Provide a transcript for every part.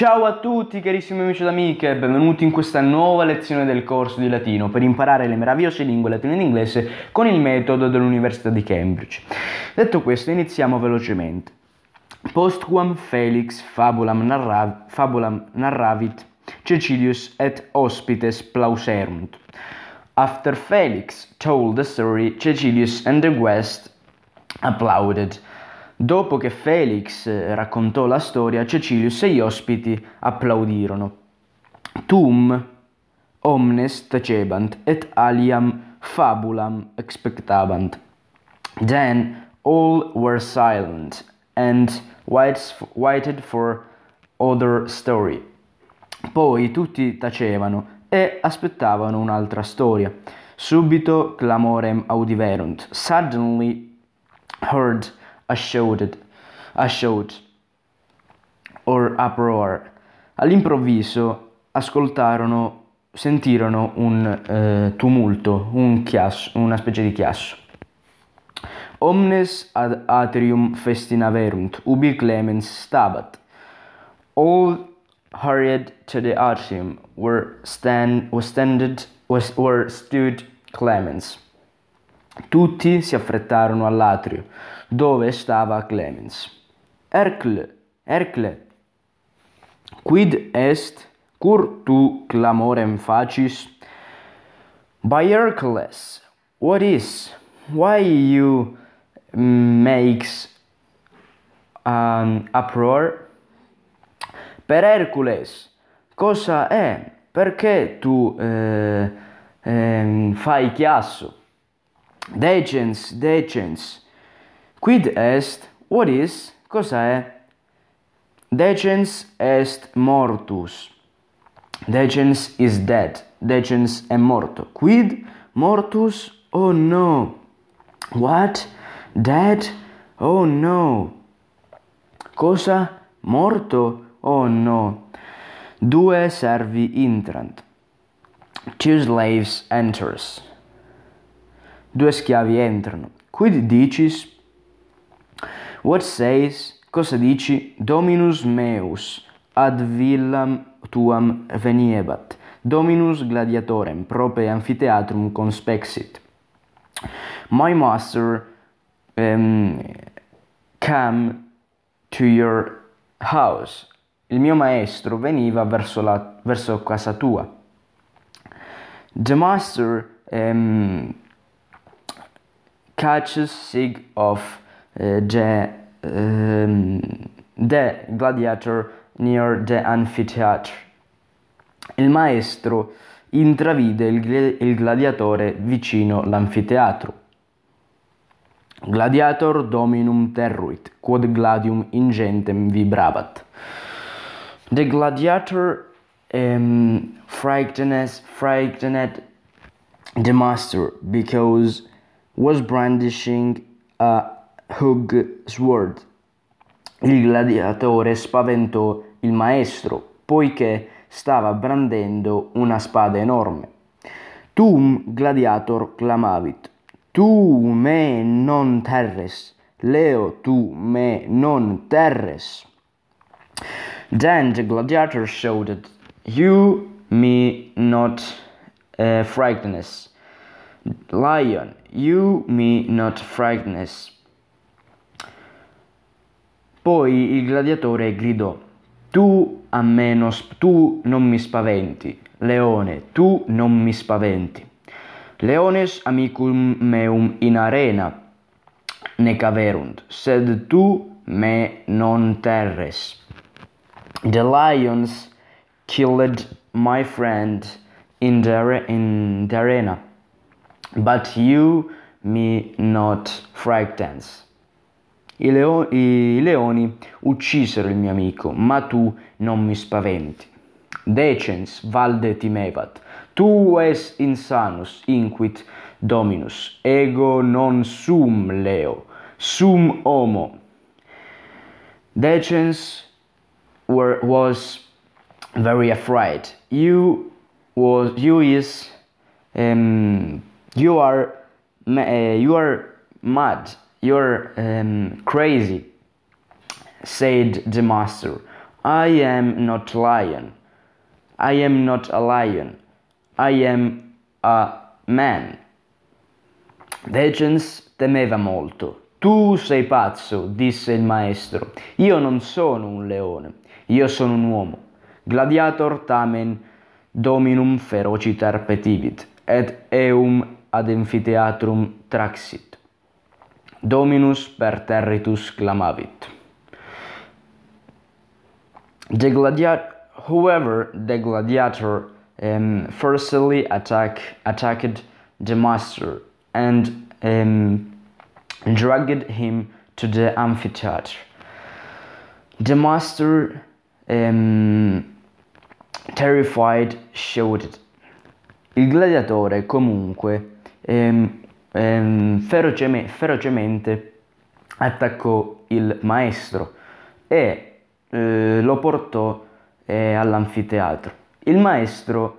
Ciao a tutti carissimi amici ed amiche, benvenuti in questa nuova lezione del corso di latino per imparare le meravigliose lingue latine ed inglese con il metodo dell'Università di Cambridge. Detto questo, iniziamo velocemente. Postquam felix fabulam, narra- fabulam narravit Cecilius et hospites plauserunt. After Felix told the story, Cecilius and the guest applauded. Dopo che Felix eh, raccontò la storia, Cecilius e gli ospiti applaudirono. Tum omnes tacebant et aliam fabulam expectabant. Then all were silent and waited for other story. Poi tutti tacevano e aspettavano un'altra storia. Subito clamorem audiverunt. Suddenly heard ashouted, ashout, or uproar. All'improvviso ascoltarono, sentirono un eh, tumulto, un chiasso, una specie di chiasso. Omnes ad atrium festinaverunt, ubi clemens stabat. All hurried to the atrium, where stand, was standed, was, where stood clemens. Tutti si affrettarono all'atrio, dove stava Clemens. Ercle, Ercle, quid est cur tu clamorem facis? By Hercules, what is, why you makes an um, uproar? Per Hercules, cosa è, perché tu eh, eh, fai chiasso? Decens, decens. Quid est? What is? Cosa è? Decens est mortus. Decens is dead. Decens è morto. Quid? Mortus? Oh no! What? Dead? Oh no! Cosa? Morto? Oh no! Due servi intrant. Two slaves enters due schiavi entrano. Quid dicis? What says? Cosa dici? Dominus meus ad villam tuam veniebat. Dominus gladiatorem prope amphitheatrum conspexit. My master um, came to your house. Il mio maestro veniva verso la verso casa tua. The master um, catches sig off eh, the, um, the gladiator near the amphitheater. Il maestro intravide il, il gladiatore vicino l'anfiteatro. Gladiator dominum terruit, quod gladium ingentem vibrabat. The gladiator um, ehm, frightened, frightened the master because was brandishing a hug sword. Il gladiatore spaventò il maestro, poiché stava brandendo una spada enorme. Tum gladiator clamavit, tu me non terres, Leo tu me non terres. Then the gladiator shouted, You me not uh, eh, frightness, lion, you me not frightness Poi il gladiatore gridò Tu a me tu non mi spaventi leone tu non mi spaventi Leones amicum meum in arena ne caverunt sed tu me non terres The lions killed my friend in the in the arena but you me not frightens. I, leo I leoni uccisero il mio amico, ma tu non mi spaventi. Decens valde timevat, tu es insanus inquit dominus, ego non sum leo, sum homo. Decens were, was very afraid. You was you is um, you are uh, you are mad you're um, crazy said the master i am not lion i am not a lion i am a man Legends temeva molto. Tu sei pazzo, disse il maestro. Io non sono un leone, io sono un uomo. Gladiator tamen dominum ferocitar petivit, et eum ad amphitheatrum traxit dominus per territus clamavit the gladiator however the gladiator um, firstly attack attacked the master and um, dragged him to the amphitheater the master um, terrified shouted Il gladiatore comunque ehm, ehm, ferocemente, ferocemente attaccò il maestro e eh, lo portò eh, all'anfiteatro. Il maestro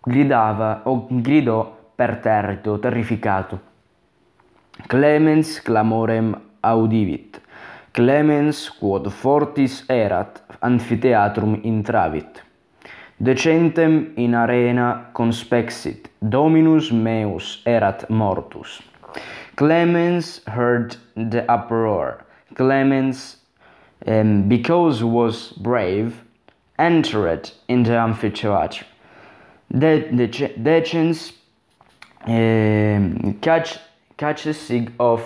gridava o gridò perterrito, terrificato. Clemens clamorem audivit. Clemens quod fortis erat, anfiteatrum intravit. decentem in arena conspexit dominus meus erat mortus clemens heard the uproar clemens um, because was brave entered in the amphitheater the the decens um, catch catches sig of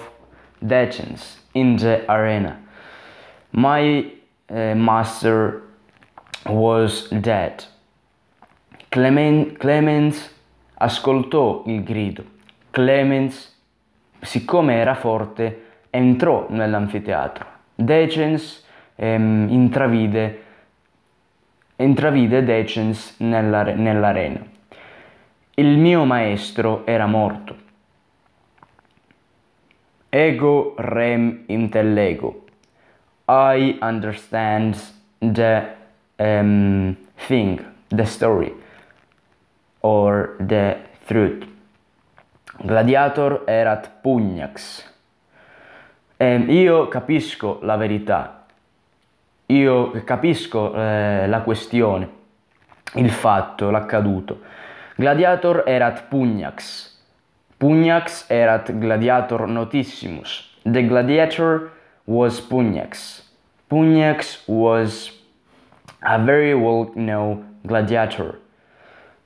decens in the arena my uh, master was dead Clemen- Clemens ascoltò il grido. Clemens, siccome era forte, entrò nell'anfiteatro. Decens ehm, intravide, intravide Decens nell'are- nell'arena. Il mio maestro era morto. Ego rem intellego. I understand the um, thing, the story or the throat. Gladiator erat pugnax. Eh, io capisco la verità, io capisco eh, la questione, il fatto, l'accaduto. Gladiator erat pugnax. Pugnax erat gladiator notissimus. The gladiator was Pugnax. Pugnax was a very well-known gladiator.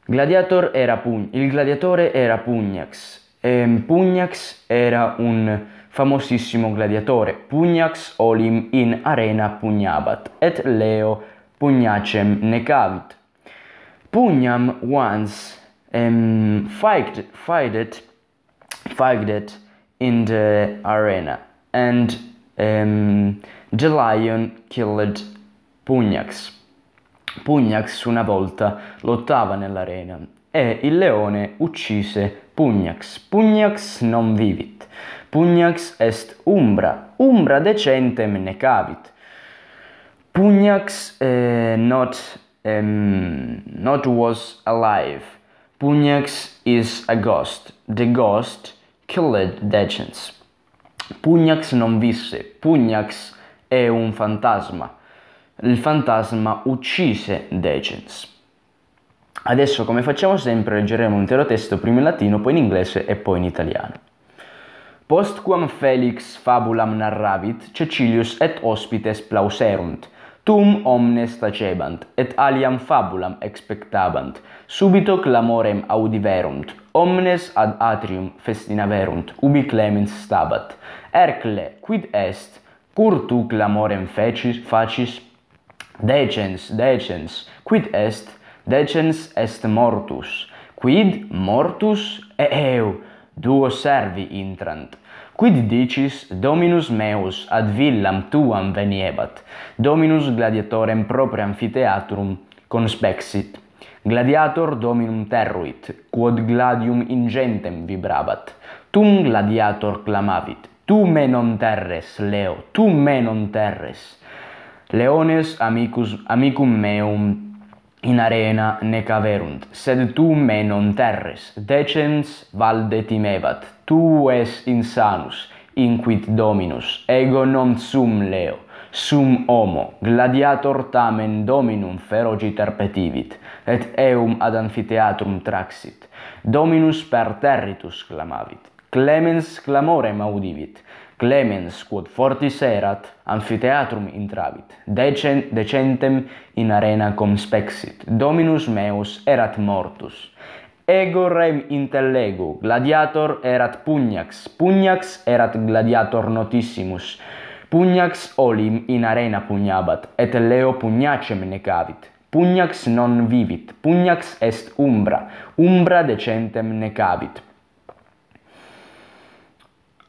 Gladiator era pugn il gladiatore era Pugnax e ehm, Pugnax era un famosissimo gladiatore Pugnax olim in arena pugnabat et leo pugnacem necavit Pugnam once em um, fighted fighted it in the arena and um, ehm, the lion killed Pugnax Pugnax una volta lottava nell'arena e il leone uccise Pugnax. Pugnax non vivit. Pugnax est umbra. Umbra decentem ne cavit. Pugnax eh, not, um, not was alive. Pugnax is a ghost. The ghost killed decents. Pugnax non visse. Pugnax è un fantasma il fantasma uccise Decens. Adesso, come facciamo sempre, leggeremo l'intero testo prima in latino, poi in inglese e poi in italiano. Postquam Felix fabulam narravit, Cecilius et hospites plauserunt, tum omnes tacebant, et aliam fabulam expectabant, subito clamorem audiverunt, omnes ad atrium festinaverunt, ubi clemens stabat. Ercle, quid est? Cur tu clamorem facis, facis Decens, decens, quid est? Decens est mortus. Quid mortus e eu, duo servi intrant. Quid dicis Dominus meus ad villam tuam veniebat. Dominus gladiatorem propriam amphitheatrum conspexit. Gladiator dominum terruit, quod gladium ingentem vibrabat. Tum gladiator clamavit: Tu me non terres, Leo, tu me non terres. Leones amicus amicum meum in arena ne caverunt sed tu me non terres decens valde timebat tu es insanus inquit dominus ego non sum leo sum homo gladiator tamen dominum ferociter petivit et eum ad amphitheatrum traxit dominus per territus clamavit clemens clamore maudivit Clemens quod fortis erat, amphitheatrum intravit, decentem in arena cum spexit. Dominus meus erat mortus. Ego rem intellego, gladiator erat pugnax, pugnax erat gladiator notissimus. Pugnax olim in arena pugnabat, et leo pugnacem necavit. Pugnax non vivit, pugnax est umbra, umbra decentem necavit,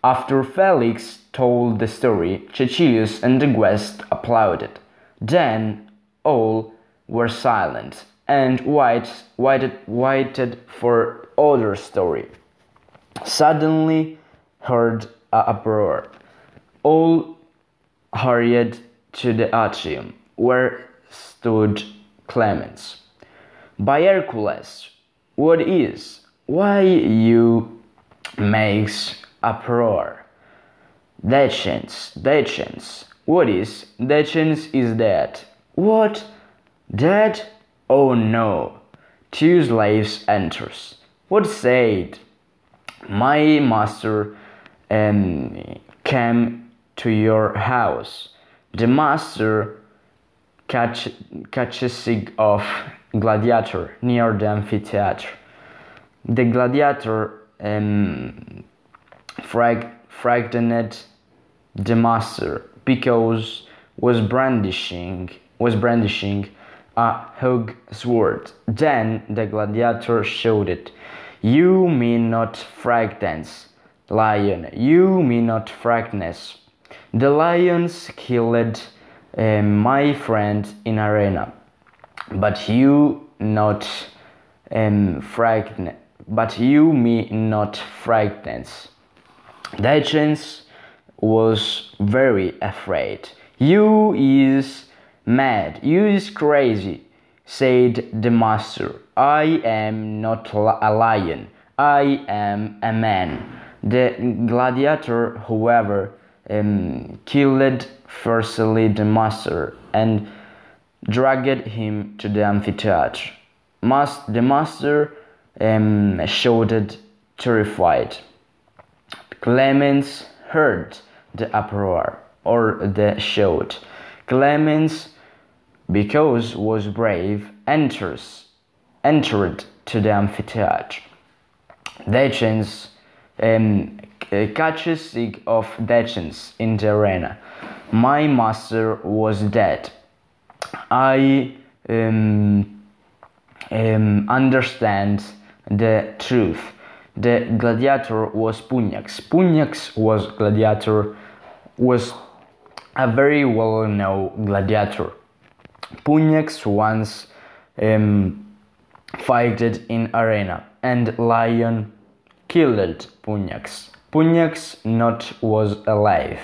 After Felix told the story, Cecilius and the guests applauded. Then all were silent and wait, waited, waited for other story. Suddenly heard a uproar. All hurried to the atrium, where stood Clemens. By Hercules, what is? Why you makes uproar. that chance. What is? that chance? is dead. What? Dead? Oh no. Two slaves enters. What said? My master um, came to your house. The master catch, catches sig of gladiator near the amphitheater. The gladiator um, frag the Demaster because was brandishing was brandishing a hug sword. Then the gladiator showed it. You mean not fragrance, lion, you mean not fragness. The lions killed uh, my friend in arena, but you not um, but you mean not fragrance. Daichens was very afraid. You is mad, you is crazy, said the master. I am not a lion, I am a man. The gladiator, however, um, killed firstly the master and dragged him to the amphitheatre. Mas- the master um, shouted, terrified. Clemens heard the uproar or the shout. Clemens, because was brave, enters, entered to the amphitheatre. Dechens um, uh, catches sick of Dechens in the arena. My master was dead. I um, um, understand the truth the gladiator was Punyax. Punyax was gladiator was a very well-known gladiator. Punyax once um, fighted in arena and lion killed Punyax. Punyax not was alive.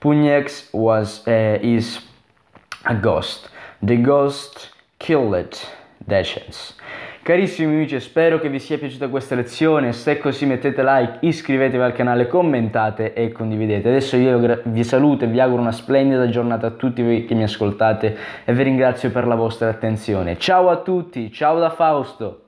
Punyax was uh, is a ghost. The ghost killed Dacians. Carissimi amici, spero che vi sia piaciuta questa lezione, se è così mettete like, iscrivetevi al canale, commentate e condividete. Adesso io vi saluto e vi auguro una splendida giornata a tutti voi che mi ascoltate e vi ringrazio per la vostra attenzione. Ciao a tutti, ciao da Fausto!